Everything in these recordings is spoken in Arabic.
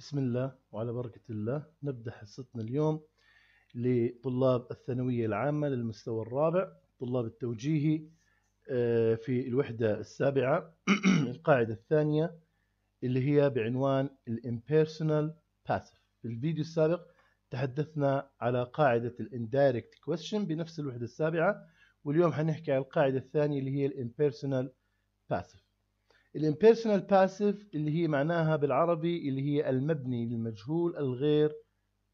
بسم الله وعلى بركة الله نبدأ حصتنا اليوم لطلاب الثانوية العامة للمستوى الرابع طلاب التوجيهي آه، في الوحدة السابعة القاعدة الثانية اللي هي بعنوان الامبيرسونال باسف في الفيديو السابق تحدثنا على قاعدة الاندايركت Question بنفس الوحدة السابعة واليوم حنحكي على القاعدة الثانية اللي هي الامبيرسونال باسف الامبيرسونال باسيف اللي هي معناها بالعربي اللي هي المبني للمجهول الغير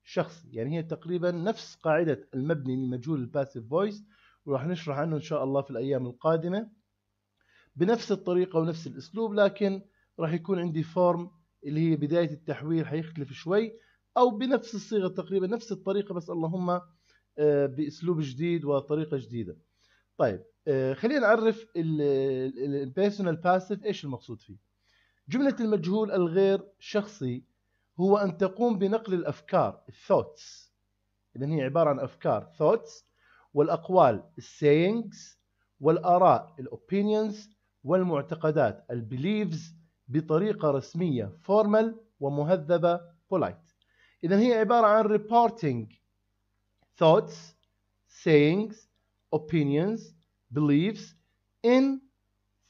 شخصي يعني هي تقريبا نفس قاعدة المبني للمجهول الباسيف فويس وراح نشرح عنه إن شاء الله في الأيام القادمة بنفس الطريقة ونفس الأسلوب لكن راح يكون عندي فورم اللي هي بداية التحويل حيختلف شوي أو بنفس الصيغة تقريبا نفس الطريقة بس اللهم آه، بأسلوب جديد وطريقة جديدة طيب آه، خلينا نعرف البيرسونال باسيف ايش المقصود فيه جملة المجهول الغير شخصي هو أن تقوم بنقل الأفكار الثوتس إذا هي عبارة عن أفكار ثوتس والأقوال sayings والآراء الأوبينيونز والمعتقدات البليفز بطريقة رسمية فورمال ومهذبة بولايت إذا هي عبارة عن reporting thoughts sayings opinions, beliefs in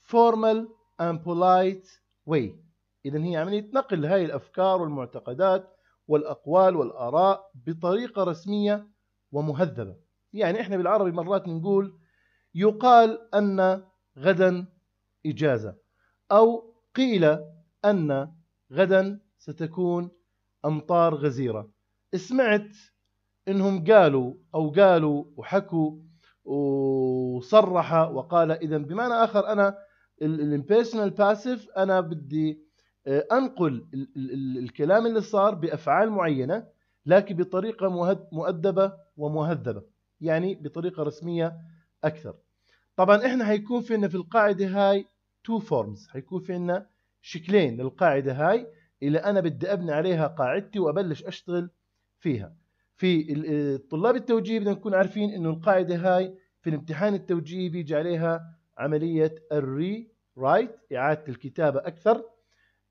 formal and polite way إذا هي عملية نقل هاي الأفكار والمعتقدات والأقوال والآراء بطريقة رسمية ومهذبة يعني إحنا بالعربي مرات نقول يقال أن غدا إجازة أو قيل أن غدا ستكون أمطار غزيرة سمعت إنهم قالوا أو قالوا وحكوا وصرح وقال اذا بمعنى اخر انا الامبيرسونال باسيف انا بدي آه، انقل الكلام اللي صار بافعال معينه لكن بطريقه مؤدبه ومهذبه يعني بطريقه رسميه اكثر طبعا احنا حيكون في عندنا في القاعده هاي تو فورمز حيكون في عندنا شكلين للقاعده هاي اللي انا بدي ابني عليها قاعدتي وابلش اشتغل فيها في طلاب التوجيهي بدنا نكون عارفين انه القاعده هاي في الامتحان التوجيهي بيجي عليها عمليه الري رايت اعاده الكتابه اكثر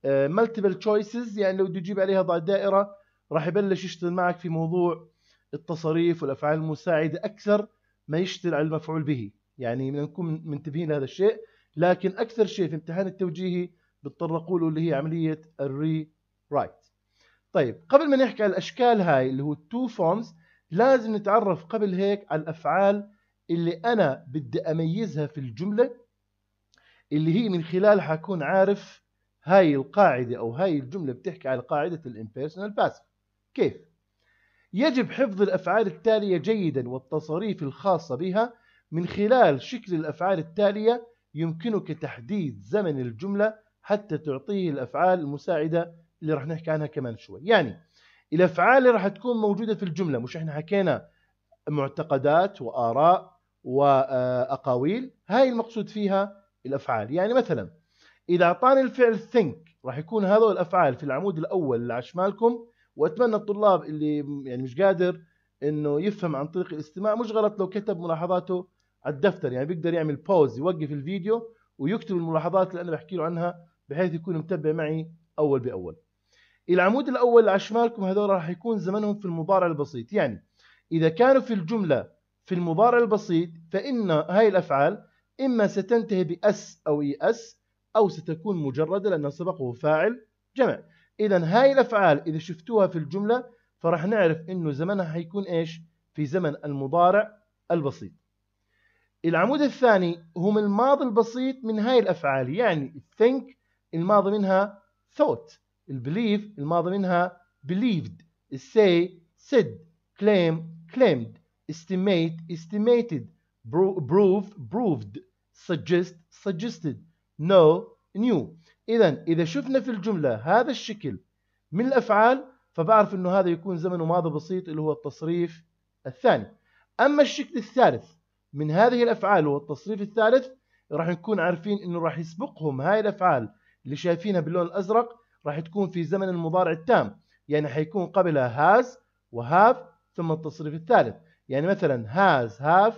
مالتيبل آه، تشويسز يعني لو بده يجيب عليها ضع دائره راح يبلش يشتغل معك في موضوع التصاريف والافعال المساعده اكثر ما يشتغل على المفعول به يعني بدنا نكون منتبهين لهذا الشيء لكن اكثر شيء في امتحان التوجيهي بتطرقوا له اللي هي عمليه الري رايت طيب قبل ما نحكي على الاشكال هاي اللي هو التو فورمز لازم نتعرف قبل هيك على الافعال اللي انا بدي اميزها في الجمله اللي هي من خلالها حكون عارف هاي القاعده او هاي الجمله بتحكي على قاعده الامبيرسونال باس كيف يجب حفظ الافعال التاليه جيدا والتصاريف الخاصه بها من خلال شكل الافعال التاليه يمكنك تحديد زمن الجمله حتى تعطيه الافعال المساعده اللي راح نحكي عنها كمان شوي يعني الافعال اللي راح تكون موجوده في الجمله مش احنا حكينا معتقدات واراء واقاويل هاي المقصود فيها الافعال يعني مثلا اذا اعطاني الفعل think راح يكون هذول الافعال في العمود الاول اللي على شمالكم واتمنى الطلاب اللي يعني مش قادر انه يفهم عن طريق الاستماع مش غلط لو كتب ملاحظاته على الدفتر يعني بيقدر يعمل بوز يوقف الفيديو ويكتب الملاحظات اللي انا بحكي له عنها بحيث يكون متبع معي اول باول العمود الأول اللي على شمالكم هذول راح يكون زمنهم في المضارع البسيط يعني إذا كانوا في الجملة في المضارع البسيط فإن هاي الأفعال إما ستنتهي بأس أو إي e أس أو ستكون مجردة لان سبقه فاعل جمع إذا هاي الأفعال إذا شفتوها في الجملة فراح نعرف إنه زمنها حيكون إيش في زمن المضارع البسيط العمود الثاني هم الماضي البسيط من هاي الأفعال يعني think الماضي منها thought البليف الماضي منها believed say said claim claimed estimate estimated prove proved suggest suggested no new إذا إذا شفنا في الجملة هذا الشكل من الأفعال فبعرف أنه هذا يكون زمن وماضي بسيط اللي هو التصريف الثاني أما الشكل الثالث من هذه الأفعال والتصريف الثالث راح نكون عارفين أنه راح يسبقهم هاي الأفعال اللي شايفينها باللون الأزرق راح تكون في زمن المضارع التام يعني حيكون قبلها has وهاف ثم التصريف الثالث يعني مثلا has have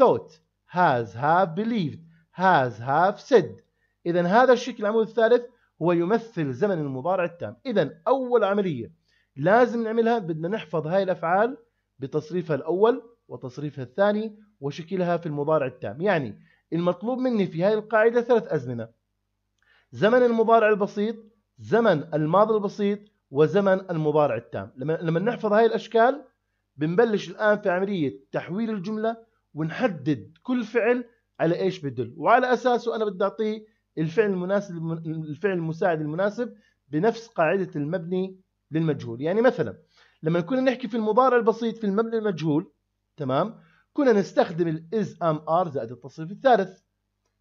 thought has have believed has have said إذا هذا الشكل العمود الثالث هو يمثل زمن المضارع التام إذا أول عملية لازم نعملها بدنا نحفظ هاي الأفعال بتصريفها الأول وتصريفها الثاني وشكلها في المضارع التام يعني المطلوب مني في هذه القاعدة ثلاث أزمنة زمن المضارع البسيط زمن الماضي البسيط وزمن المضارع التام لما لما نحفظ هاي الاشكال بنبلش الان في عمليه تحويل الجمله ونحدد كل فعل على ايش بدل وعلى اساسه انا بدي اعطيه الفعل المناسب الفعل المساعد المناسب بنفس قاعده المبني للمجهول يعني مثلا لما كنا نحكي في المضارع البسيط في المبني المجهول تمام كنا نستخدم الاز ام ار زائد التصريف الثالث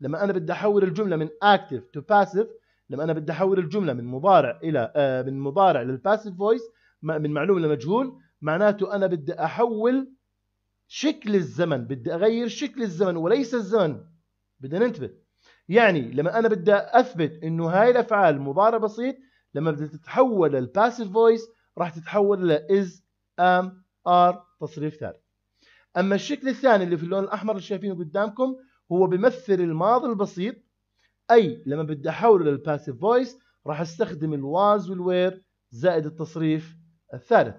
لما انا بدي احول الجمله من active to passive لما انا بدي احول الجمله من مضارع الى آه من مضارع للباسيف فويس من معلوم لمجهول معناته انا بدي احول شكل الزمن بدي اغير شكل الزمن وليس الزمن بدنا ننتبه يعني لما انا بدي اثبت انه هاي الافعال مضارع بسيط لما بدها تتحول للباسيف فويس راح تتحول ل از ام ار تصريف ثالث اما الشكل الثاني اللي في اللون الاحمر اللي شايفينه قدامكم هو بمثل الماضي البسيط اي لما بدي احوله للباسيف فويس راح استخدم الواز والوير زائد التصريف الثالث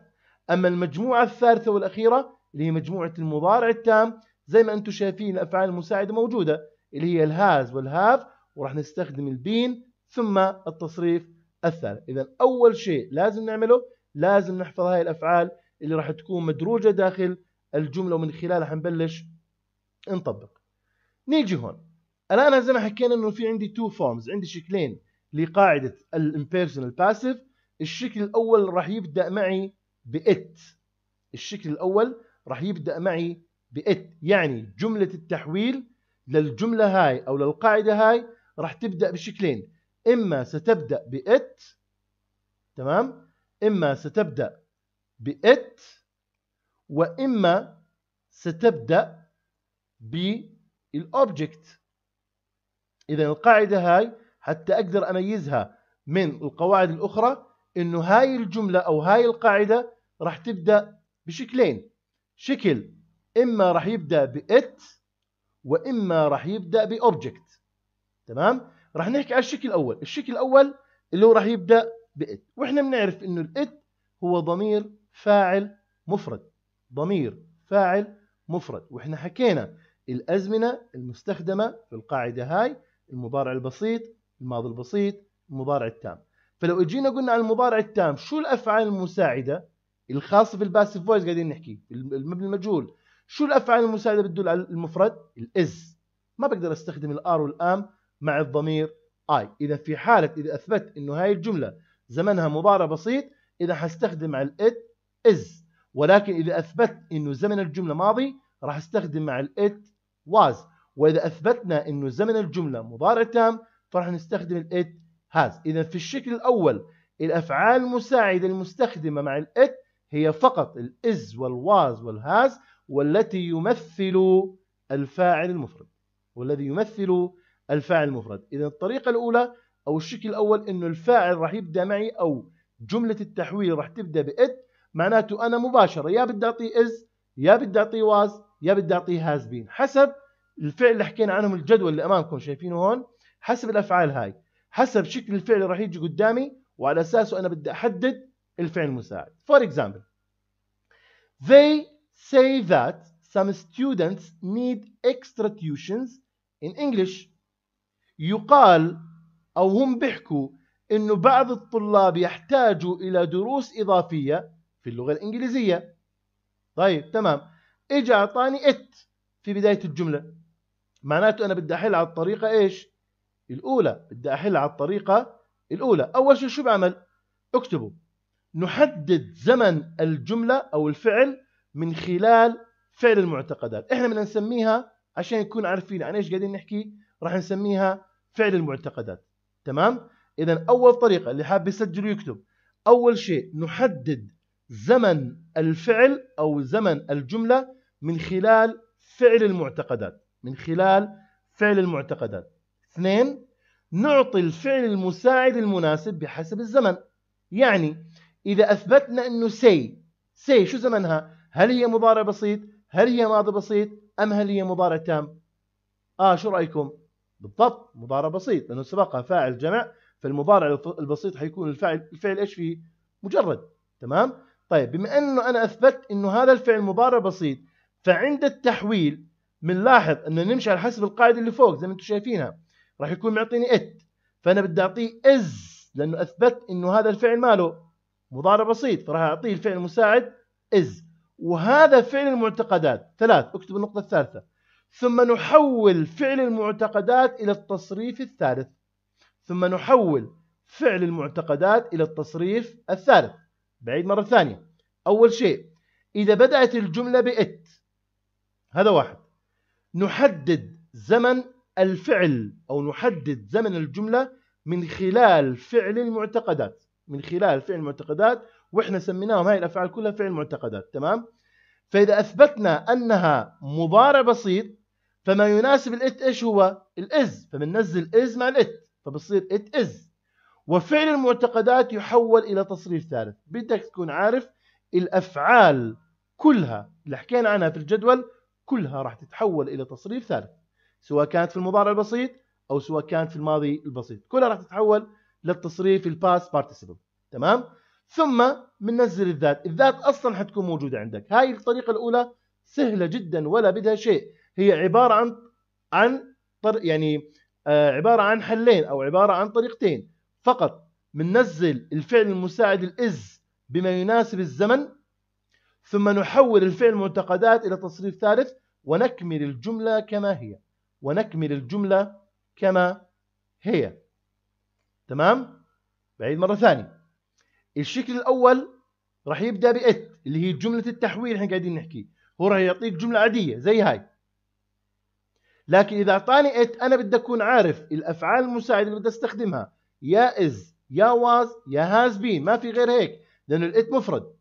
اما المجموعه الثالثه والاخيره اللي هي مجموعه المضارع التام زي ما انتم شايفين الافعال المساعده موجوده اللي هي الهاز والهاف وراح نستخدم البين ثم التصريف الثالث اذا اول شيء لازم نعمله لازم نحفظ هاي الافعال اللي راح تكون مدروجه داخل الجمله ومن خلالها حنبلش نطبق نيجي هون الان زي ما حكينا انه في عندي تو فورمز عندي شكلين لقاعده الامبيرسونال باسيف الشكل الاول راح يبدا معي بإت الشكل الاول راح يبدا معي بإت يعني جمله التحويل للجمله هاي او للقاعده هاي راح تبدا بشكلين اما ستبدا بإت تمام اما ستبدا بإت واما ستبدا بالاوبجكت إذا القاعدة هاي حتى أقدر أميزها من القواعد الأخرى إنه هاي الجملة أو هاي القاعدة راح تبدأ بشكلين شكل إما راح يبدأ بإت وإما راح يبدأ بأوبجكت تمام راح نحكي على الشكل الأول الشكل الأول اللي هو راح يبدأ بإت وإحنا بنعرف إنه الإت هو ضمير فاعل مفرد ضمير فاعل مفرد وإحنا حكينا الأزمنة المستخدمة في القاعدة هاي المضارع البسيط الماضي البسيط المضارع التام فلو اجينا قلنا على المضارع التام شو الافعال المساعده الخاصه في الباسيف فويس قاعدين نحكي المبني المجهول شو الافعال المساعده بتدل على المفرد الاز ما بقدر استخدم الار والام مع الضمير اي اذا في حاله اذا اثبت انه هاي الجمله زمنها مضارع بسيط اذا حستخدم مع الات از ولكن اذا اثبت انه زمن الجمله ماضي راح استخدم مع الات واز واذا اثبتنا انه زمن الجمله مضارع تام فراح نستخدم الات هاز اذا في الشكل الاول الافعال المساعده المستخدمه مع الات هي فقط الاز والواز والهاز والتي يمثل الفاعل المفرد والذي يمثل الفاعل المفرد اذا الطريقه الاولى او الشكل الاول انه الفاعل راح يبدا معي او جمله التحويل راح تبدا بات معناته انا مباشره يا بدي اعطيه از يا بدي اعطيه واز يا بدي اعطيه هاز بين حسب الفعل اللي حكينا عنهم الجدول اللي امامكم شايفينه هون حسب الافعال هاي حسب شكل الفعل اللي راح يجي قدامي وعلى اساسه انا بدي احدد الفعل المساعد فور اكزامبل they say that some students need extra tuitions in English يقال او هم بيحكوا انه بعض الطلاب يحتاجوا الى دروس اضافيه في اللغه الانجليزيه طيب تمام اجى اعطاني ات في بدايه الجمله معناته انا بدي احل على الطريقه ايش الاولى بدي احل على الطريقه الاولى اول شيء شو بعمل اكتبه نحدد زمن الجمله او الفعل من خلال فعل المعتقدات احنا بدنا نسميها عشان يكون عارفين عن ايش قاعدين نحكي راح نسميها فعل المعتقدات تمام اذا اول طريقه اللي حاب يسجل ويكتب اول شيء نحدد زمن الفعل او زمن الجمله من خلال فعل المعتقدات من خلال فعل المعتقدات اثنين نعطي الفعل المساعد المناسب بحسب الزمن يعني إذا أثبتنا أنه سي سي شو زمنها هل هي مضارع بسيط هل هي ماضي بسيط أم هل هي مضارع تام آه شو رأيكم بالضبط مضارع بسيط لأنه سبقها فاعل جمع فالمضارع البسيط حيكون الفعل الفعل إيش فيه مجرد تمام طيب بما أنه أنا أثبت أنه هذا الفعل مضارع بسيط فعند التحويل بنلاحظ انه نمشي على حسب القاعده اللي فوق زي ما انتم شايفينها راح يكون معطيني ات فانا بدي اعطيه از لانه اثبت انه هذا الفعل ماله مضارع بسيط فراح اعطيه الفعل المساعد از وهذا فعل المعتقدات ثلاث اكتب النقطه الثالثه ثم نحول فعل المعتقدات الى التصريف الثالث ثم نحول فعل المعتقدات الى التصريف الثالث بعيد مره ثانيه اول شيء اذا بدات الجمله بات هذا واحد نحدد زمن الفعل أو نحدد زمن الجملة من خلال فعل المعتقدات من خلال فعل المعتقدات وإحنا سميناهم هاي الأفعال كلها فعل المعتقدات تمام فإذا أثبتنا أنها مضارع بسيط فما يناسب الإت إيش هو الإز فبننزل إز مع الإت فبصير إت إز وفعل المعتقدات يحول إلى تصريف ثالث بدك تكون عارف الأفعال كلها اللي حكينا عنها في الجدول كلها راح تتحول إلى تصريف ثالث سواء كانت في المضارع البسيط أو سواء كانت في الماضي البسيط كلها راح تتحول للتصريف الباست بارتيسيبل تمام ثم بننزل الذات الذات أصلا حتكون موجودة عندك هاي الطريقة الأولى سهلة جدا ولا بدها شيء هي عبارة عن عن طر يعني آه عبارة عن حلين أو عبارة عن طريقتين فقط بننزل الفعل المساعد الإز بما يناسب الزمن ثم نحول الفعل المعتقدات إلى تصريف ثالث ونكمل الجملة كما هي ونكمل الجملة كما هي تمام بعيد مرة ثانية الشكل الأول راح يبدأ بإت اللي هي جملة التحويل احنا قاعدين نحكي هو راح يعطيك جملة عادية زي هاي لكن إذا أعطاني إت أنا بدي أكون عارف الأفعال المساعدة اللي بدي أستخدمها يا إز يا واز يا هاز بين ما في غير هيك لأنه الإت مفرد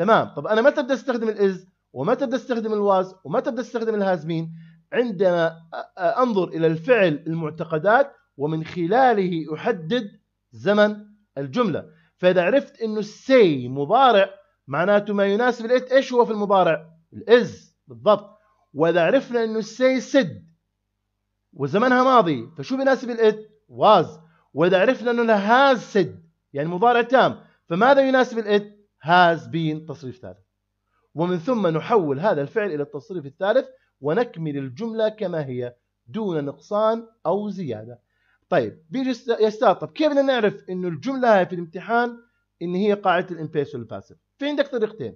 تمام طب انا متى بدي استخدم الاز ومتى بدي استخدم الواز ومتى بدي استخدم الهاز مين عندما انظر الى الفعل المعتقدات ومن خلاله احدد زمن الجمله فاذا عرفت انه السي مضارع معناته ما يناسب الات ايش هو في المضارع الاز بالضبط واذا عرفنا انه السي سد وزمنها ماضي فشو بيناسب الات واز واذا عرفنا انه الهاز سد يعني مضارع تام فماذا يناسب الات has been تصريف ثالث ومن ثم نحول هذا الفعل إلى التصريف الثالث ونكمل الجملة كما هي دون نقصان أو زيادة طيب بيجي يستاطب كيف بدنا نعرف إنه الجملة هاي في الامتحان إن هي قاعدة الإمبيس والباسف في عندك طريقتين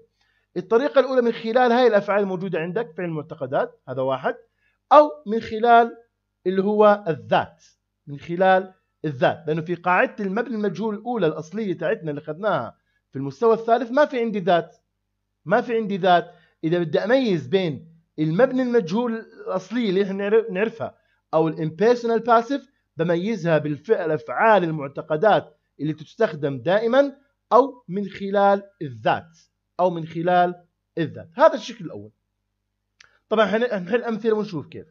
الطريقة الأولى من خلال هاي الأفعال الموجودة عندك فعل المعتقدات هذا واحد أو من خلال اللي هو الذات من خلال الذات لأنه في قاعدة المبني المجهول الأولى الأصلية تاعتنا اللي أخذناها في المستوى الثالث ما في عندي ذات ما في عندي ذات اذا بدي اميز بين المبني المجهول الاصلي اللي احنا نعرفها او الامبيرسونال باسيف بميزها بالفعل افعال المعتقدات اللي تستخدم دائما او من خلال الذات او من خلال الذات هذا الشكل الاول طبعا هنحل امثله ونشوف كيف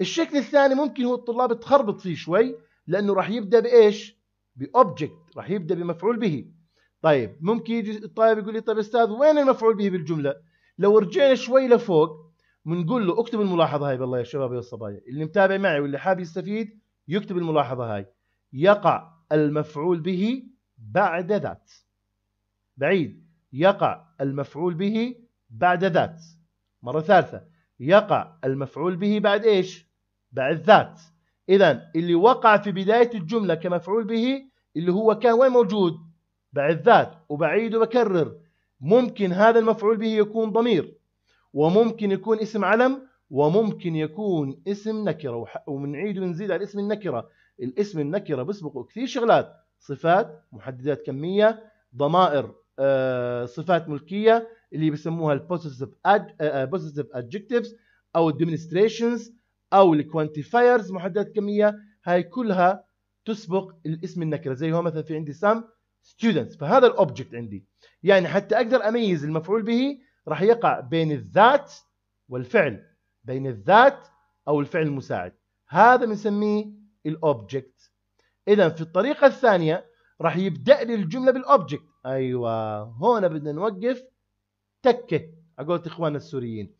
الشكل الثاني ممكن هو الطلاب تخربط فيه شوي لانه راح يبدا بايش باوبجكت راح يبدا بمفعول به طيب ممكن يجي الطالب يقول لي طيب استاذ وين المفعول به بالجمله لو رجعنا شوي لفوق بنقول له اكتب الملاحظه هاي بالله يا شباب يا الصبايا اللي متابع معي واللي حاب يستفيد يكتب الملاحظه هاي يقع المفعول به بعد ذات بعيد يقع المفعول به بعد ذات مره ثالثه يقع المفعول به بعد ايش بعد ذات اذا اللي وقع في بدايه الجمله كمفعول به اللي هو كان وين موجود بعد ذات وبعيد وبكرر ممكن هذا المفعول به يكون ضمير وممكن يكون اسم علم وممكن يكون اسم نكرة وبنعيد ونزيد على اسم النكرة الاسم النكرة بسبقه كثير شغلات صفات محددات كمية ضمائر آه، صفات ملكية اللي بسموها البوسيسيف بوسيسيف ادجكتيفز او الديمنستريشنز او الكوانتيفايرز محددات كمية هاي كلها تسبق الاسم النكرة زي هو مثلا في عندي some students فهذا الاوبجكت عندي يعني حتى اقدر اميز المفعول به راح يقع بين الذات والفعل بين الذات او الفعل المساعد هذا بنسميه الاوبجكت اذا في الطريقه الثانيه راح يبدا لي الجمله بالاوبجكت ايوه هنا بدنا نوقف تكه اقول اخواننا السوريين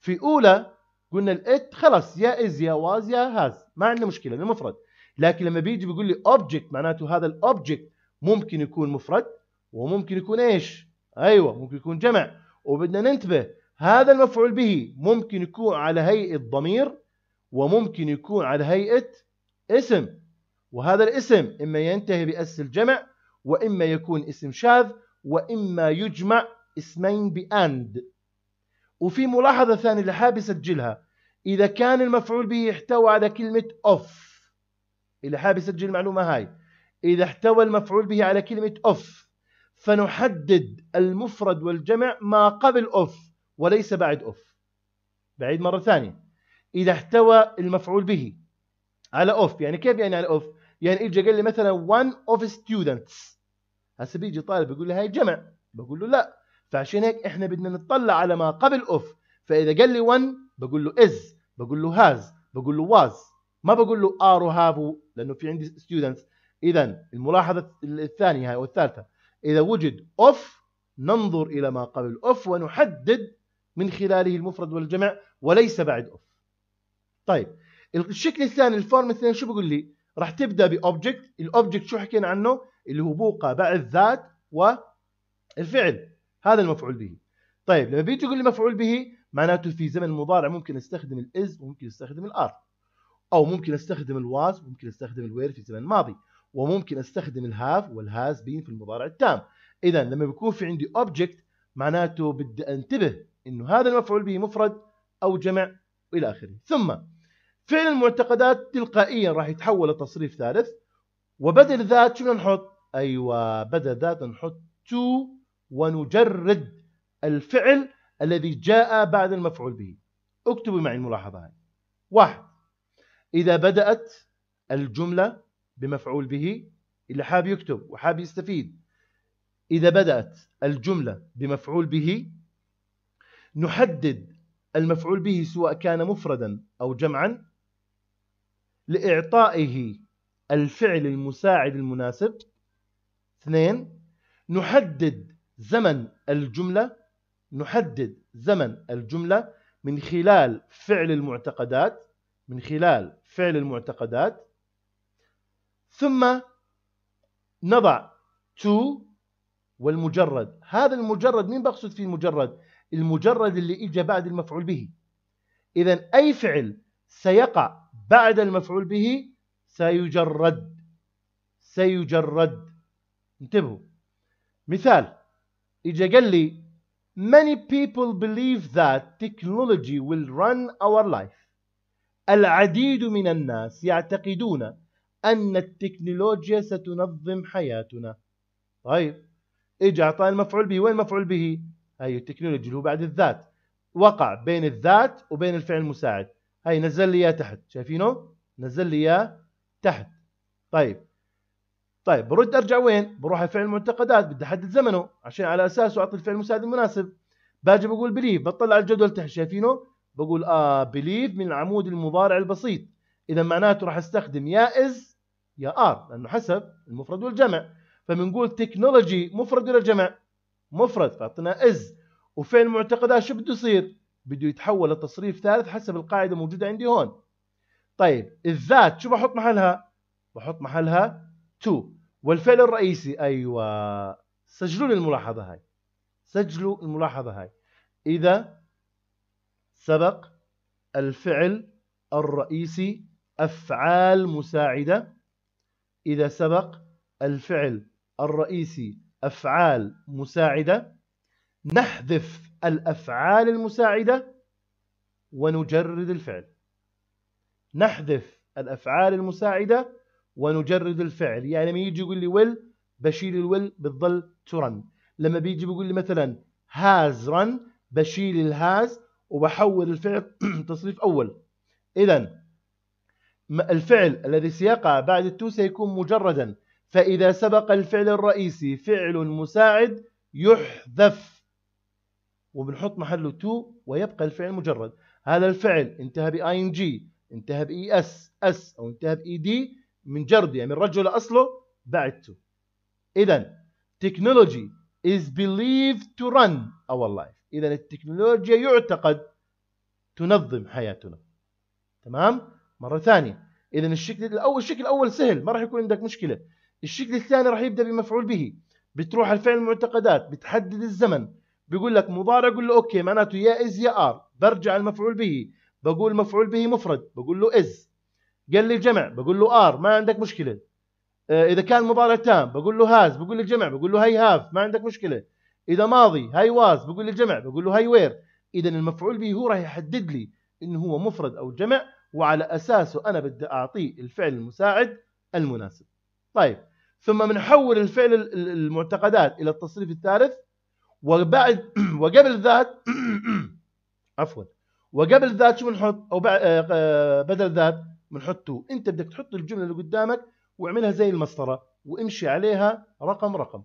في اولى قلنا الات خلاص يا از يا واز يا هاز ما عندنا مشكله بالمفرد لكن لما بيجي بيقول لي اوبجكت معناته هذا الاوبجكت ممكن يكون مفرد وممكن يكون ايش ايوه ممكن يكون جمع وبدنا ننتبه هذا المفعول به ممكن يكون على هيئه ضمير وممكن يكون على هيئه اسم وهذا الاسم اما ينتهي باس الجمع واما يكون اسم شاذ واما يجمع اسمين باند وفي ملاحظه ثانيه اللي حابب اسجلها اذا كان المفعول به يحتوي على كلمه اوف اللي حابب يسجل المعلومه هاي إذا احتوى المفعول به على كلمة أوف فنحدد المفرد والجمع ما قبل أوف وليس بعد أوف بعيد مرة ثانية إذا احتوى المفعول به على أوف يعني كيف يعني على أوف يعني إجا قال لي مثلا one of students هسه بيجي طالب يقول لي هاي جمع بقول له لا فعشان هيك احنا بدنا نطلع على ما قبل أوف فإذا قال لي one بقول له is بقول له has بقول له was ما بقول له are وهاف لأنه في عندي students إذا الملاحظة الثانية والثالثة إذا وجد أوف ننظر إلى ما قبل أوف ونحدد من خلاله المفرد والجمع وليس بعد أوف طيب الشكل الثاني الفورم الثاني شو بقول لي راح تبدأ بأوبجكت الأوبجكت شو حكينا عنه اللي هو بوقع بعد ذات والفعل هذا المفعول به طيب لما بيجي يقول لي مفعول به معناته في زمن مضارع ممكن استخدم الاز وممكن استخدم الار او ممكن استخدم الواز وممكن استخدم الوير في زمن ماضي وممكن استخدم الهاف والهاز بين في المضارع التام اذا لما بيكون في عندي اوبجكت معناته بدي انتبه انه هذا المفعول به مفرد او جمع والى اخره ثم فعل المعتقدات تلقائيا راح يتحول لتصريف ثالث وبدل ذات شو بدنا نحط ايوه بدل ذات نحط تو ونجرد الفعل الذي جاء بعد المفعول به اكتبوا معي الملاحظه هاي واحد اذا بدات الجمله بمفعول به اللي حاب يكتب وحاب يستفيد إذا بدأت الجملة بمفعول به نحدد المفعول به سواء كان مفردا أو جمعا لإعطائه الفعل المساعد المناسب اثنين نحدد زمن الجملة نحدد زمن الجملة من خلال فعل المعتقدات من خلال فعل المعتقدات ثم نضع to والمجرد هذا المجرد مين بقصد فيه المجرد المجرد اللي إجا بعد المفعول به إذا أي فعل سيقع بعد المفعول به سيجرد سيجرد انتبهوا مثال إجا قال لي many people believe that technology will run our life العديد من الناس يعتقدون أن التكنولوجيا ستنظم حياتنا طيب إجا أعطانا المفعول به وين المفعول به هي التكنولوجيا اللي هو بعد الذات وقع بين الذات وبين الفعل المساعد هي نزل لي اياه تحت شايفينه نزل لي اياه تحت طيب طيب برد ارجع وين بروح على فعل المعتقدات بدي احدد زمنه عشان على اساسه اعطي الفعل المساعد المناسب باجي بقول بليف بطلع الجدول تحت شايفينه بقول اه بليف من العمود المضارع البسيط اذا معناته راح استخدم يا از يا ار لانه حسب المفرد والجمع فبنقول تكنولوجي مفرد ولا جمع مفرد فاعطينا از وفين معتقدات شو بده يصير بده يتحول لتصريف ثالث حسب القاعده الموجوده عندي هون طيب الذات شو بحط محلها بحط محلها تو والفعل الرئيسي ايوه سجلوا لي الملاحظه هاي سجلوا الملاحظه هاي اذا سبق الفعل الرئيسي افعال مساعده إذا سبق الفعل الرئيسي أفعال مساعدة نحذف الأفعال المساعدة ونجرد الفعل نحذف الأفعال المساعدة ونجرد الفعل يعني لما يجي يقول لي ويل بشيل الويل بتظل ترن لما بيجي بيقول لي مثلا هاز رن بشيل الهاز وبحول الفعل تصريف أول إذا الفعل الذي سيقع بعد التو سيكون مجردا فإذا سبق الفعل الرئيسي فعل مساعد يحذف وبنحط محله تو ويبقى الفعل مجرد هذا الفعل انتهى باي ان جي انتهى باي اس اس او انتهى باي دي من جرد يعني من رجل أصله بعد تو اذا technology is believed to run our life إذا التكنولوجيا يعتقد تنظم حياتنا تمام مره ثانيه اذا الشكل الاول الشكل الاول سهل ما راح يكون عندك مشكله الشكل الثاني راح يبدا بمفعول به بتروح على الفعل المعتقدات بتحدد الزمن بيقول لك مضارع قول له اوكي معناته يا از يا ار برجع المفعول به بقول مفعول به مفرد بقول له از قال لي جمع بقول له ار ما عندك مشكله آه، اذا كان مضارع تام بقول له هاز بقول لي الجمع بقول له هي هاف ما عندك مشكله اذا ماضي هاي واز بقول لي الجمع بقول له هاي وير اذا المفعول به هو راح يحدد لي انه هو مفرد او جمع وعلى أساسه أنا بدي أعطيه الفعل المساعد المناسب طيب ثم بنحول الفعل المعتقدات إلى التصريف الثالث وبعد وقبل ذات عفوا وقبل ذات شو بنحط أو آه، آه، بدل ذات بنحط تو أنت بدك تحط الجملة اللي قدامك واعملها زي المسطرة وامشي عليها رقم رقم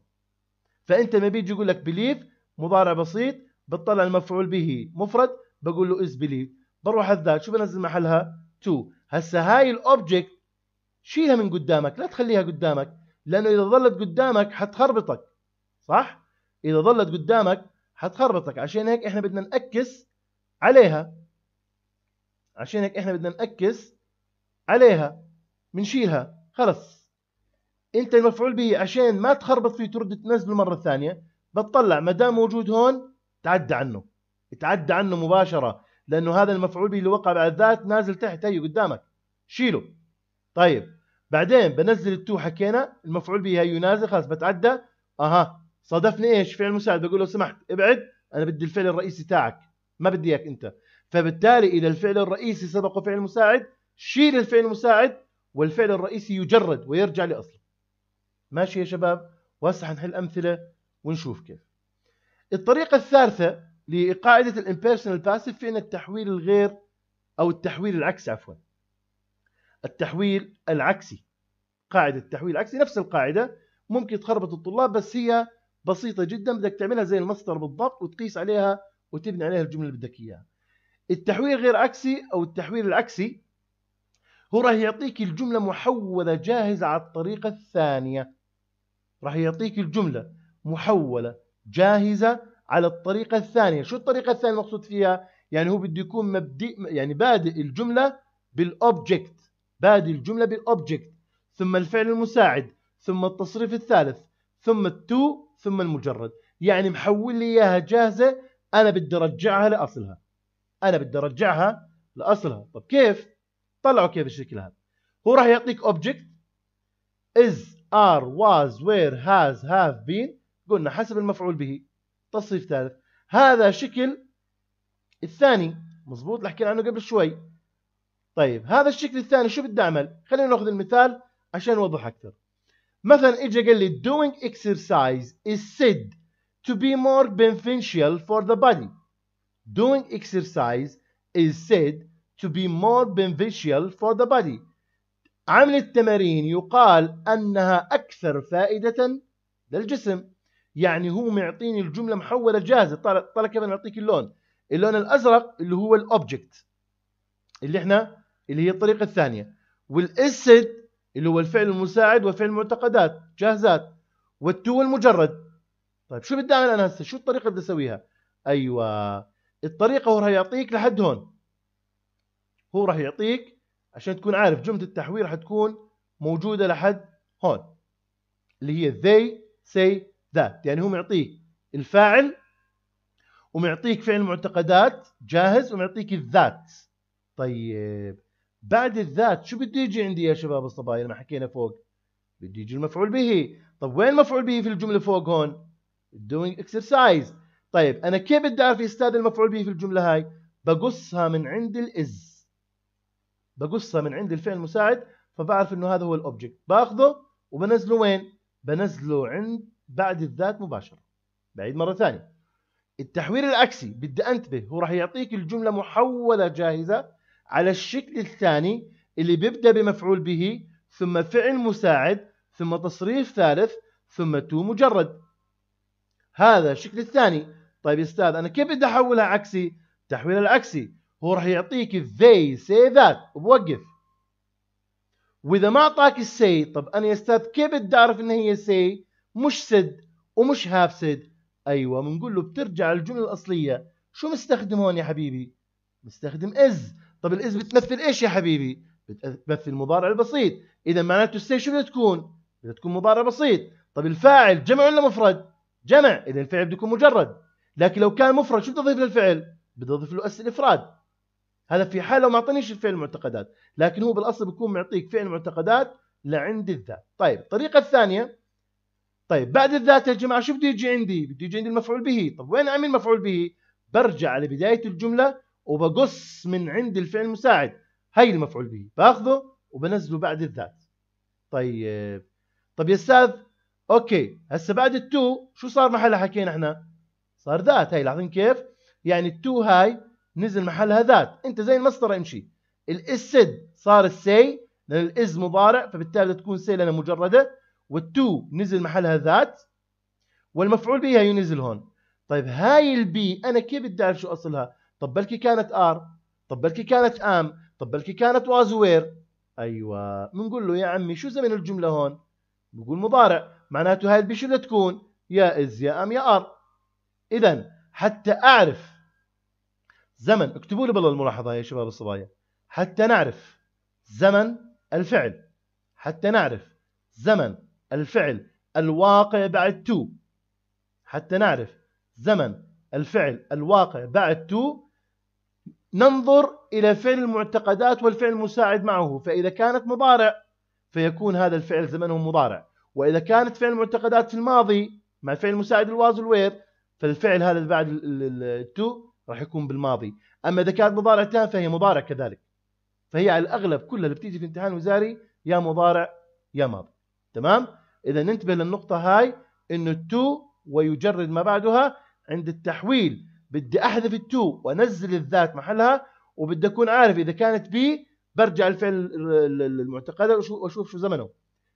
فأنت ما بيجي يقول لك بليف مضارع بسيط بتطلع المفعول به مفرد بقول له از بليف بروح على الذات شو بنزل محلها 2 هسا هاي الاوبجكت شيلها من قدامك لا تخليها قدامك لانه اذا ظلت قدامك حتخربطك صح اذا ظلت قدامك حتخربطك عشان هيك احنا بدنا نأكس عليها عشان هيك احنا بدنا نأكس عليها بنشيلها خلص انت المفعول به عشان ما تخربط فيه ترد تنزله مره ثانيه بتطلع ما دام موجود هون تعدى عنه تعدى عنه مباشره لانه هذا المفعول به اللي وقع بعد ذات نازل تحت هي قدامك شيله طيب بعدين بنزل التو حكينا المفعول به هي نازل خلاص بتعدى اها صادفني ايش فعل مساعد بقول له سمحت ابعد انا بدي الفعل الرئيسي تاعك ما بدي اياك انت فبالتالي اذا الفعل الرئيسي سبقه فعل مساعد شيل الفعل المساعد والفعل الرئيسي يجرد ويرجع لاصله ماشي يا شباب وهسه حنحل امثله ونشوف كيف الطريقه الثالثه لقاعده الامبيرسونال باسيف في ان التحويل الغير او التحويل العكسي عفوا التحويل العكسي قاعده التحويل العكسي نفس القاعده ممكن تخربط الطلاب بس هي بسيطه جدا بدك تعملها زي المصدر بالضبط وتقيس عليها وتبني عليها الجمله اللي بدك اياها التحويل غير عكسي او التحويل العكسي هو راح يعطيك الجمله محوله جاهزه على الطريقه الثانيه راح يعطيك الجمله محوله جاهزه على الطريقة الثانية شو الطريقة الثانية المقصود فيها يعني هو بده يكون مبدئ يعني بادئ الجملة بالأوبجكت بادئ الجملة بالأوبجكت ثم الفعل المساعد ثم التصريف الثالث ثم التو ثم المجرد يعني محول لي إياها جاهزة أنا بدي أرجعها لأصلها أنا بدي أرجعها لأصلها طب كيف؟ طلعوا كيف الشكل هذا هو راح يعطيك أوبجكت is are was where has have been قلنا حسب المفعول به تصريف ثالث هذا شكل الثاني مظبوط اللي حكينا عنه قبل شوي طيب هذا الشكل الثاني شو بدي اعمل خلينا ناخذ المثال عشان نوضح اكثر مثلا اجى قال لي doing exercise is said to be more beneficial for the body doing exercise is said to be more beneficial for the body عمل التمارين يقال انها اكثر فائده للجسم يعني هو معطيني الجمله محوله جاهزه طلع طلع كيف انا اعطيك اللون اللون الازرق اللي هو الاوبجكت اللي احنا اللي هي الطريقه الثانيه والاسد اللي هو الفعل المساعد وفعل المعتقدات جاهزات والتو المجرد طيب شو بدي اعمل انا هسه شو الطريقه اللي بدي اسويها ايوه الطريقه هو راح يعطيك لحد هون هو راح يعطيك عشان تكون عارف جمله التحويل راح تكون موجوده لحد هون اللي هي they say ذات يعني هو معطيك الفاعل ومعطيك فعل معتقدات جاهز ومعطيك الذات طيب بعد الذات شو بده يجي عندي يا شباب الصبايا ما حكينا فوق بده يجي المفعول به طب وين المفعول به في الجمله فوق هون doing exercise طيب انا كيف بدي اعرف استاذ المفعول به في الجمله هاي بقصها من عند الاز بقصها من عند الفعل المساعد فبعرف انه هذا هو الاوبجكت باخذه وبنزله وين بنزله عند بعد الذات مباشرة بعيد مرة ثانية التحويل العكسي بدي انتبه هو راح يعطيك الجملة محولة جاهزة على الشكل الثاني اللي بيبدأ بمفعول به ثم فعل مساعد ثم تصريف ثالث ثم تو مجرد هذا الشكل الثاني طيب يا استاذ انا كيف بدي احولها عكسي التحويل العكسي هو راح يعطيك they say that وبوقف واذا ما اعطاك السي طب انا يا استاذ كيف بدي اعرف ان هي سي مش سد ومش هاف سد ايوه بنقول له بترجع للجمله الاصليه شو مستخدم هون يا حبيبي مستخدم از طب الاز بتمثل ايش يا حبيبي بتمثل المضارع البسيط اذا معناته السي شو بدها تكون بدها تكون مضارع بسيط طب الفاعل جمع ولا مفرد جمع اذا الفعل بده يكون مجرد لكن لو كان مفرد شو بدي اضيف للفعل بدي اضيف له اس الافراد هذا في حال لو ما اعطانيش الفعل معتقدات لكن هو بالاصل بيكون معطيك فعل معتقدات لعند الذات طيب الطريقه الثانيه طيب بعد الذات يا جماعه شو بده يجي عندي؟ بده يجي عندي المفعول به، طيب وين اعمل مفعول به؟ برجع لبدايه الجمله وبقص من عند الفعل المساعد، هي المفعول به، باخذه وبنزله بعد الذات. طيب طيب يا استاذ اوكي هسه بعد التو شو صار محلها حكينا احنا؟ صار ذات هي لاحظين كيف؟ يعني التو هاي نزل محلها ذات، انت زي المسطره امشي. الاسد صار السي لان الاز مضارع فبالتالي تكون سي لانها مجرده والتو نزل محلها ذات والمفعول بها ينزل هون طيب هاي البي انا كيف بدي اعرف شو اصلها طب بلكي كانت ار طب بلكي كانت ام طب بلكي كانت واز وير ايوه بنقول له يا عمي شو زمن الجمله هون بقول مضارع معناته هاي البي شو بدها تكون يا از يا ام يا ار اذا حتى اعرف زمن اكتبوا لي بالله الملاحظه يا شباب الصبايا حتى نعرف زمن الفعل حتى نعرف زمن الفعل الواقع بعد تو حتى نعرف زمن الفعل الواقع بعد تو ننظر إلى فعل المعتقدات والفعل المساعد معه فإذا كانت مضارع فيكون هذا الفعل زمنه مضارع وإذا كانت فعل المعتقدات في الماضي مع الفعل المساعد الواز والوير فالفعل هذا بعد التو راح يكون بالماضي أما إذا كانت مضارع تام فهي مضارع كذلك فهي على الأغلب كلها اللي بتيجي في امتحان وزاري يا مضارع يا ماضي تمام إذا ننتبه للنقطة هاي إنه التو ويجرد ما بعدها عند التحويل بدي أحذف التو وأنزل الذات محلها وبدي أكون عارف إذا كانت بي برجع الفعل المعتقد وأشوف شو زمنه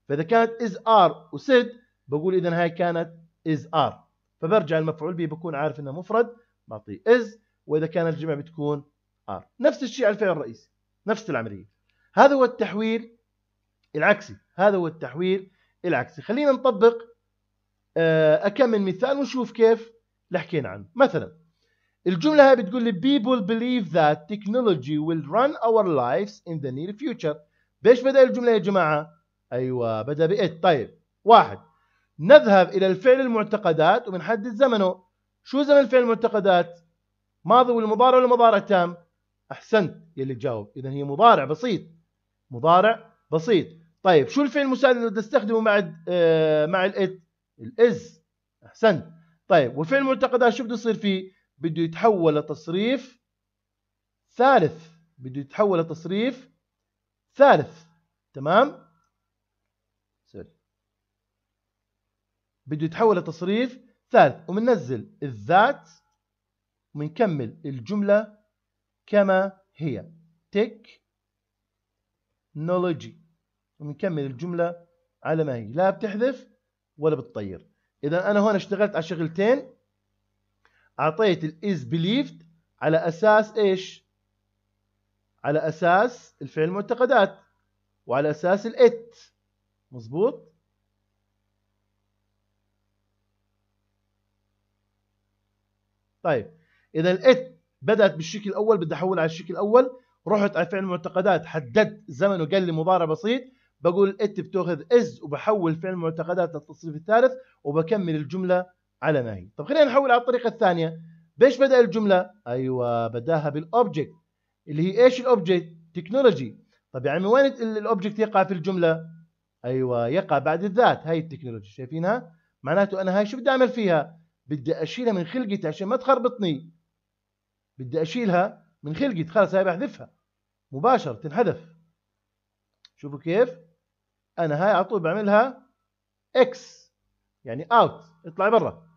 فإذا كانت از ار وسد بقول إذا هاي كانت از ار فبرجع المفعول به بكون عارف إنه مفرد بعطيه از وإذا كان الجمع بتكون ار نفس الشيء على الفعل الرئيسي نفس العملية هذا هو التحويل العكسي هذا هو التحويل العكسي خلينا نطبق أكم آه، من مثال ونشوف كيف اللي حكينا عنه مثلا الجملة هاي بتقول لي people believe that technology will run our lives in the near future بيش بدأ الجملة يا جماعة؟ أيوة بدأ بإت طيب واحد نذهب إلى الفعل المعتقدات وبنحدد زمنه شو زمن الفعل المعتقدات؟ ماضي والمضارع والمضارع تام؟ أحسنت يلي تجاوب إذا هي مضارع بسيط مضارع بسيط طيب شو الفعل المساعد اللي بدنا نستخدمه مع آه، مع الات الاز احسنت طيب والفعل المعتقدات شو بده يصير فيه بده يتحول لتصريف ثالث بده يتحول لتصريف ثالث تمام سوري بده يتحول لتصريف ثالث وبننزل الذات وبنكمل الجملة كما هي تكنولوجي ونكمل الجملة على ما هي لا بتحذف ولا بتطير إذا أنا هون اشتغلت على شغلتين أعطيت الـ is believed على أساس إيش؟ على أساس الفعل المعتقدات وعلى أساس الإت مظبوط؟ طيب إذا الإت بدأت بالشكل الأول بدي أحول على الشكل الأول رحت على فعل المعتقدات حددت زمن وقال لي مضارع بسيط بقول ات بتاخذ از وبحول فعل المعتقدات للتصريف الثالث وبكمل الجمله على ما هي طب خلينا نحول على الطريقه الثانيه بايش بدا الجمله ايوه بداها بالاوبجكت اللي هي ايش الاوبجكت تكنولوجي طب يعني من وين الاوبجكت يقع في الجمله ايوه يقع بعد الذات هاي التكنولوجي شايفينها معناته انا هاي شو بدي اعمل فيها بدي اشيلها من خلقتي عشان ما تخربطني بدي اشيلها من خلقتي خلاص هاي بحذفها مباشره تنحذف شوفوا كيف انا هاي على طول بعملها اكس يعني اوت اطلع برا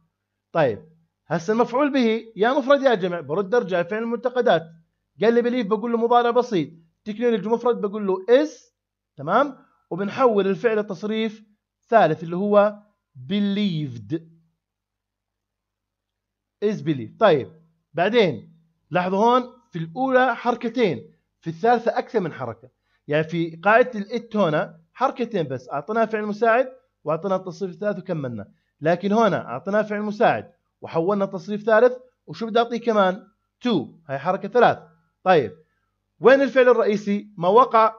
طيب هسه المفعول به يا مفرد يا جمع برد ارجع فعل المنتقدات قال لي بليف بقول له مضارع بسيط تكنولوجي مفرد بقول له از تمام وبنحول الفعل لتصريف ثالث اللي هو believed از believed طيب بعدين لاحظوا هون في الاولى حركتين في الثالثه اكثر من حركه يعني في قاعده الات هنا حركتين بس اعطيناها فعل مساعد واعطيناه التصريف الثالث وكملنا لكن هنا اعطيناها فعل مساعد وحولنا تصريف ثالث وشو بدي اعطيه كمان تو هاي حركه ثلاث طيب وين الفعل الرئيسي ما وقع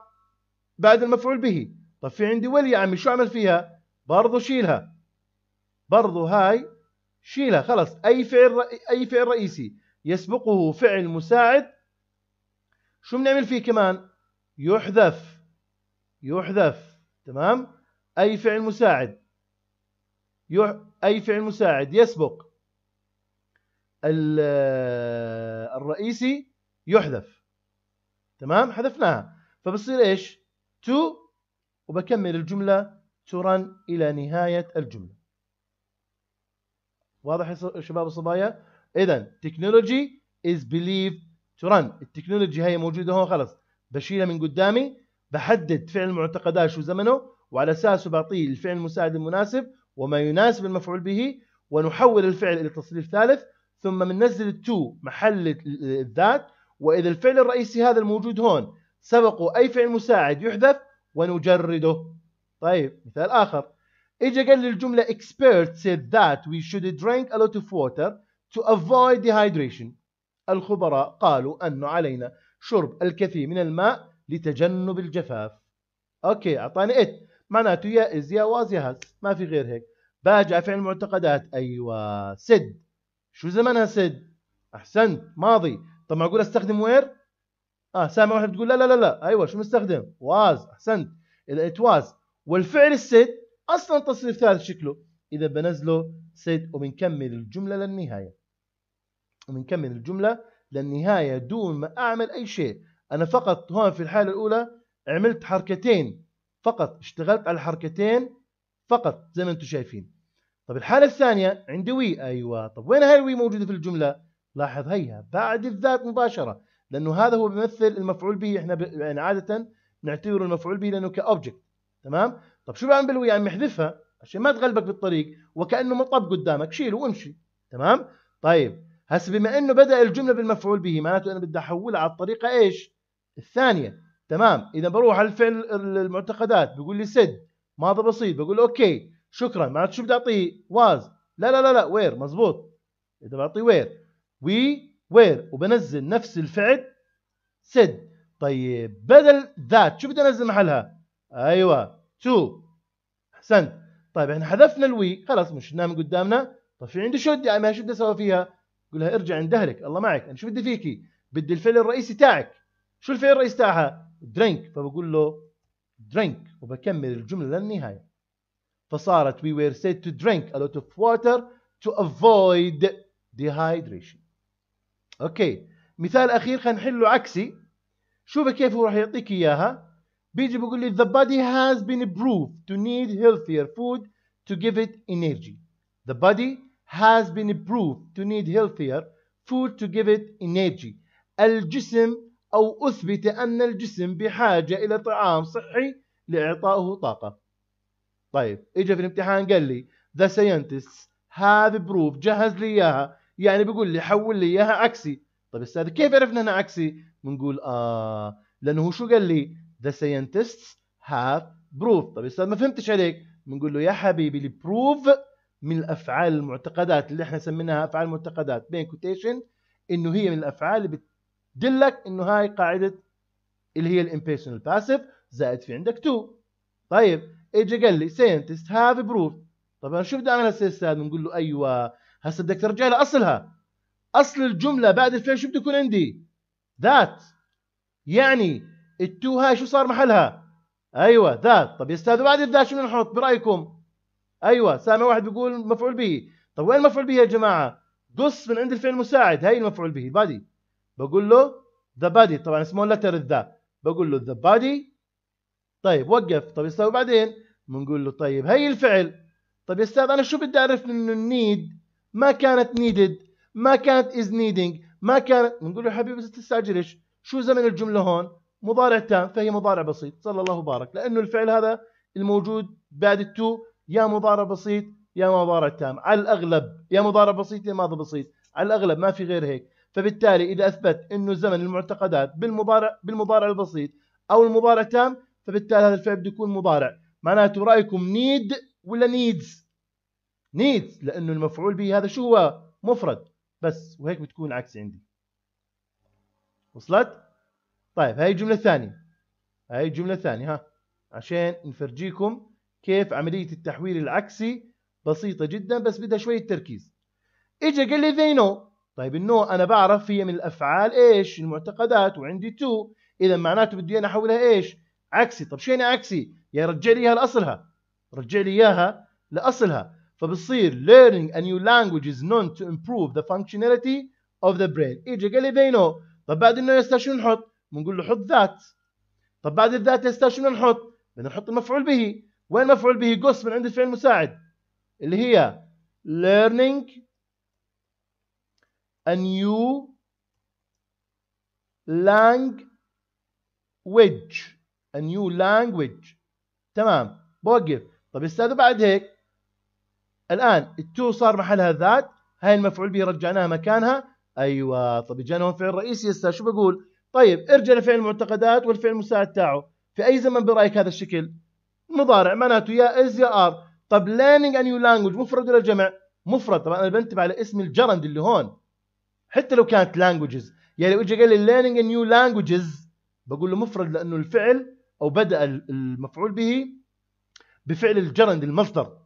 بعد المفعول به طيب في عندي ويل يا عمي شو اعمل فيها برضه شيلها برضه هاي شيلها خلص اي فعل اي فعل رئيسي يسبقه فعل مساعد شو بنعمل فيه كمان يحذف يحذف تمام أي فعل مساعد أي فعل مساعد يسبق الرئيسي يحذف تمام حذفناها فبصير إيش to وبكمل الجملة to run إلى نهاية الجملة واضح يا شباب وصبايا إذا تكنولوجي is believed to run التكنولوجي هي موجودة هون خلص بشيلها من قدامي بحدد فعل المعتقدات شو زمنه وعلى اساسه بعطيه الفعل المساعد المناسب وما يناسب المفعول به ونحول الفعل الى تصريف ثالث ثم بننزل التو محل الذات واذا الفعل الرئيسي هذا الموجود هون سبقه اي فعل مساعد يحذف ونجرده طيب مثال اخر اجى قال لي الجمله expert said that we should drink a lot of water to avoid dehydration الخبراء قالوا انه علينا شرب الكثير من الماء لتجنب الجفاف اوكي اعطاني ات معناته يا از يا واز يا هز ما في غير هيك باجي على فعل المعتقدات ايوه سد شو زمنها سد احسنت ماضي طب معقول استخدم وير اه سامع واحد بتقول لا لا لا لا ايوه شو مستخدم واز احسنت ات واز والفعل السد اصلا تصريف ثالث شكله اذا بنزله سد وبنكمل الجمله للنهايه وبنكمل الجمله للنهايه دون ما اعمل اي شيء أنا فقط هون في الحالة الأولى عملت حركتين فقط اشتغلت على حركتين فقط زي ما أنتم شايفين طب الحالة الثانية عندي وي أيوة طب وين هاي الوي موجودة في الجملة لاحظ هيها بعد الذات مباشرة لأنه هذا هو بيمثل المفعول به إحنا ب... يعني عادة نعتبره المفعول به لأنه كأوبجكت تمام طب شو بعمل بالوي عم احذفها عشان ما تغلبك بالطريق وكأنه مطب قدامك شيله وامشي تمام طيب هسه بما انه بدا الجمله بالمفعول به معناته انا بدي احولها على الطريقه ايش؟ الثانيه تمام اذا بروح على الفعل المعتقدات بيقول لي سد ماضي بسيط بقول له اوكي شكرا معناته شو بدي اعطيه واز لا لا لا لا وير مزبوط اذا بعطيه وير وي وير وبنزل نفس الفعل سد طيب بدل ذات شو بدي انزل محلها ايوه تو احسنت طيب احنا حذفنا الوي خلاص مش نام قدامنا طيب في عندي شو بدي اعملها شو بدي اسوي فيها؟ قول لها ارجع عند اهلك الله معك انا شو بدي فيكي؟ بدي الفعل الرئيسي تاعك شو الفعل الرئيسي تاعها درينك فبقول له درينك وبكمل الجملة للنهاية فصارت we were said to drink a lot of water to avoid dehydration اوكي مثال اخير خلينا نحله عكسي شوف كيف هو راح يعطيك اياها بيجي بيقول لي the body has been proved to need healthier food to give it energy the body has been proved to need healthier food to give it energy الجسم أو أثبت أن الجسم بحاجة إلى طعام صحي لإعطائه طاقة طيب إجا في الامتحان قال لي ذا ساينتست هذا بروف جهز لي إياها يعني بيقول لي حول لي إياها عكسي طيب أستاذ كيف عرفنا أنها عكسي بنقول آه لأنه هو شو قال لي ذا ساينتست هاف بروف طيب أستاذ ما فهمتش عليك بنقول له يا حبيبي البروف من الافعال المعتقدات اللي احنا سميناها افعال معتقدات بين كوتيشن انه هي من الافعال اللي دلك انه هاي قاعده اللي هي الامبيرسونال باسيف زائد في عندك تو طيب اجى قال لي ساينتست هاف بروف طب انا شو بدي اعمل هسه استاذ بنقول له ايوه هسه بدك ترجع لاصلها اصل الجمله بعد الفعل شو بده يكون عندي ذات يعني التو هاي شو صار محلها ايوه ذات طب يا استاذ بعد الذات شو نحط برايكم ايوه سامع واحد بيقول مفعول به طب وين المفعول به يا جماعه قص من عند الفعل المساعد هاي المفعول به بادي بقول له ذا بادي طبعا اسمه لتر ذا بقول له ذا بادي طيب وقف طب يسوي بعدين بنقول له طيب هي الفعل طب يا استاذ انا شو بدي اعرف انه النيد ما كانت نيدد ما كانت از نيدنج ما كانت بنقول له حبيبي تستعجلش شو زمن الجمله هون مضارع تام فهي مضارع بسيط صلى الله وبارك لانه الفعل هذا الموجود بعد التو يا مضارع بسيط يا مضارع تام على الاغلب يا مضارع بسيط يا ماضي بسيط على الاغلب ما في غير هيك فبالتالي إذا أثبت أنه زمن المعتقدات بالمضارع بالمضارع البسيط أو المضارع تام فبالتالي هذا الفعل بده يكون مضارع معناته رأيكم نيد ولا نيدز نيدز لأنه المفعول به هذا شو هو مفرد بس وهيك بتكون عكس عندي وصلت؟ طيب هاي الجملة الثانية هاي الجملة الثانية ها عشان نفرجيكم كيف عملية التحويل العكسي بسيطة جدا بس بدها شوية تركيز اجا قال لي they know طيب النو انا بعرف هي من الافعال ايش المعتقدات وعندي تو اذا معناته بدي انا احولها ايش عكسي طب شو يعني عكسي يعني رجع لي اياها لاصلها رجع لي اياها لاصلها فبصير learning a new language is known to improve the functionality of the brain اجى قال لي they know طب بعد النو شو نحط بنقول له حط ذات طب بعد الذات يستا شو نحط بدنا نحط المفعول به وين مفعول به قص من عند الفعل المساعد اللي هي learning a new language a new language تمام بوقف طب استاذ بعد هيك الان التو صار محلها ذات هاي المفعول به رجعناها مكانها ايوه طب اجانا هون فعل رئيسي هسه شو بقول؟ طيب ارجع لفعل المعتقدات والفعل المساعد تاعه في اي زمن برايك هذا الشكل؟ مضارع معناته يا از يا ار طب learning a new language مفرد ولا جمع؟ مفرد طبعا انا بنتبه على اسم الجرند اللي هون حتى لو كانت لانجوجز يعني لو اجى قال لي ليرنينج نيو لانجوجز بقول له مفرد لانه الفعل او بدا المفعول به بفعل الجرند المصدر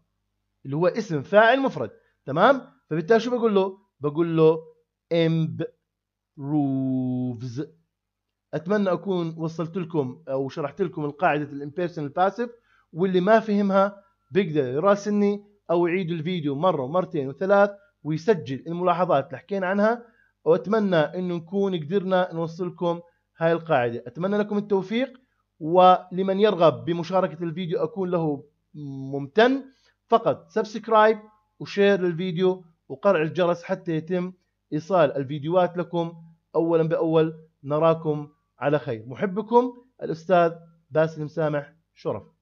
اللي هو اسم فاعل مفرد تمام فبالتالي شو بقول له بقول له improves اتمنى اكون وصلت لكم او شرحت لكم القاعده الامبيرسونال باسيف واللي ما فهمها بيقدر يراسلني او يعيد الفيديو مره ومرتين وثلاث ويسجل الملاحظات اللي حكينا عنها واتمنى انه نكون قدرنا نوصلكم هاي القاعده اتمنى لكم التوفيق ولمن يرغب بمشاركه الفيديو اكون له ممتن فقط سبسكرايب وشير للفيديو وقرع الجرس حتى يتم ايصال الفيديوهات لكم اولا باول نراكم على خير محبكم الاستاذ باسل مسامح شرف